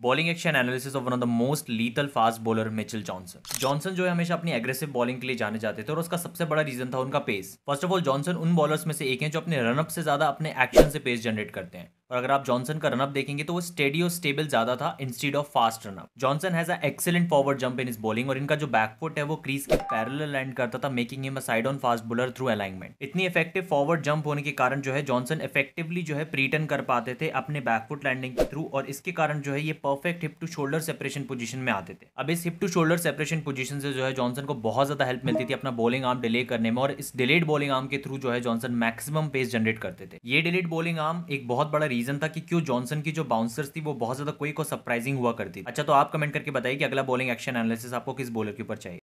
bowling action analysis of one of the most lethal fast bowler Mitchell Johnson Johnson जो है हमेशा अपनी aggressive bowling के लिए जाने जाते थे और उसका सबसे बड़ा रीजन था उनका pace first of all Johnson उन बॉलर्स में से एक है जो अपने रनअप से ज्यादा अपने एक्शन से पेस जनरेट करते हैं और अगर आप जॉनसन का रनअप देखेंगे तो वो स्टेडी और स्टेबल ज्यादा था instead of fast run up Johnson has excellent forward jump in इस बॉलिंग और इनका जो बैकफुट है वो क्रीज के पैरल लैंड करता था making him a side on fast bowler through alignment इतनी इफेक्टिव फॉरवर्ड जंप होने के कारण जो है जॉनसन इफेक्टिवली जो है प्रीटर्न कर पाते थे अपने बैकफुट लैंडिंग के थ्रू और इसके कारण जो है ये perfect hip to shoulder separation position में आते थे अब इस hip to shoulder separation position से जो है जॉनसन को बहुत ज्यादा हेल्प मिलती थी अपना बॉलिंग आर्म डिले करने में और इस डिलेड बॉलिंग आर्म के थ्रू जो है जॉनसन मैक्सिमम पेस जनरेट करते थे ये डिलेड बॉलिंग आर्म एक बहुत बड़ा रीजन था कि क्यों जॉनसन की जो बाउंसर्स थी वो बहुत ज्यादा कोई को सरप्राइजिंग हुआ करती अच्छा तो आप कमेंट करके बताइए कि अगला बॉलिंग एक्शन एनालिसिस आपको किस बॉलर के ऊपर चाहिए